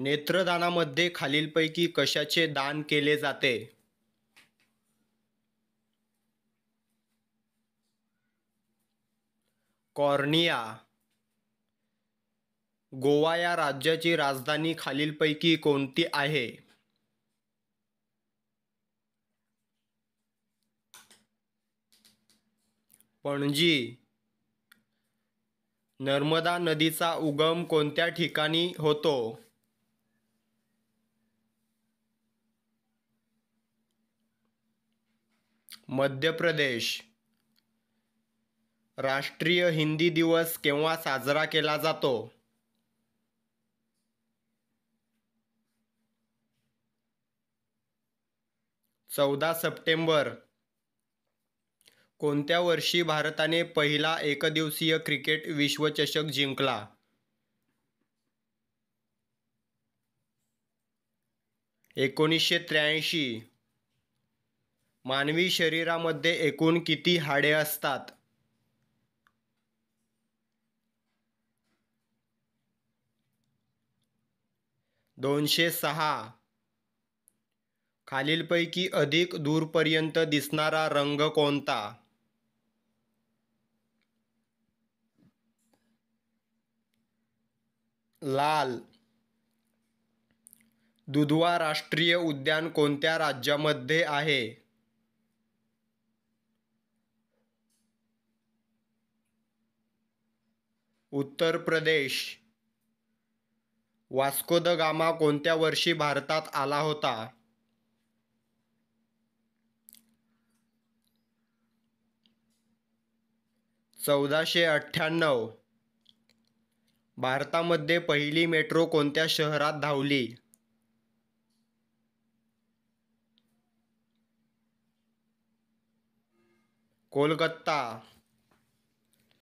नेत्रदानामध्ये खालीलपैकी कशाचे दान केले जाते कॉर्निया गोवा या राज्याची राजधानी खालीलपैकी कोणती आहे पणजी नर्मदा नदीचा उगम कोणत्या ठिकाणी होतो मध्य प्रदेश राष्ट्रीय हिंदी दिवस केव्हा साजरा केला जातो चौदा सप्टेंबर कोणत्या वर्षी भारताने पहिला एकदिवसीय क्रिकेट विश्वचषक जिंकला एकोणीसशे त्र्याऐंशी मानवी शरीरामध्ये एकूण किती हाडे असतात दोनशे सहा खालीलपैकी अधिक दूरपर्यंत दिसणारा रंग कोणता लाल दुधवा राष्ट्रीय उद्यान कोणत्या राज्यामध्ये आहे उत्तर प्रदेश वास्को द गामा कोणत्या वर्षी भारतात आला होता चौदाशे अठ्ठ्याण्णव भारतामध्ये पहिली मेट्रो कोणत्या शहरात धावली कोलकत्ता